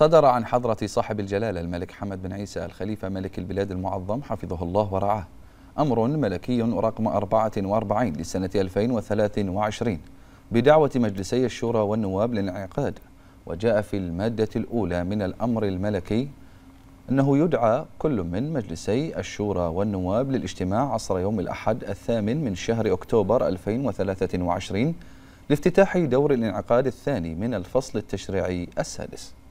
صدر عن حضرة صاحب الجلالة الملك حمد بن عيسى الخليفة ملك البلاد المعظم حفظه الله ورعاه أمر ملكي رقم 44 لسنة 2023 بدعوة مجلسي الشورى والنواب للانعقاد وجاء في المادة الأولى من الأمر الملكي أنه يدعى كل من مجلسي الشورى والنواب للاجتماع عصر يوم الأحد الثامن من شهر أكتوبر 2023 لافتتاح دور الانعقاد الثاني من الفصل التشريعي السادس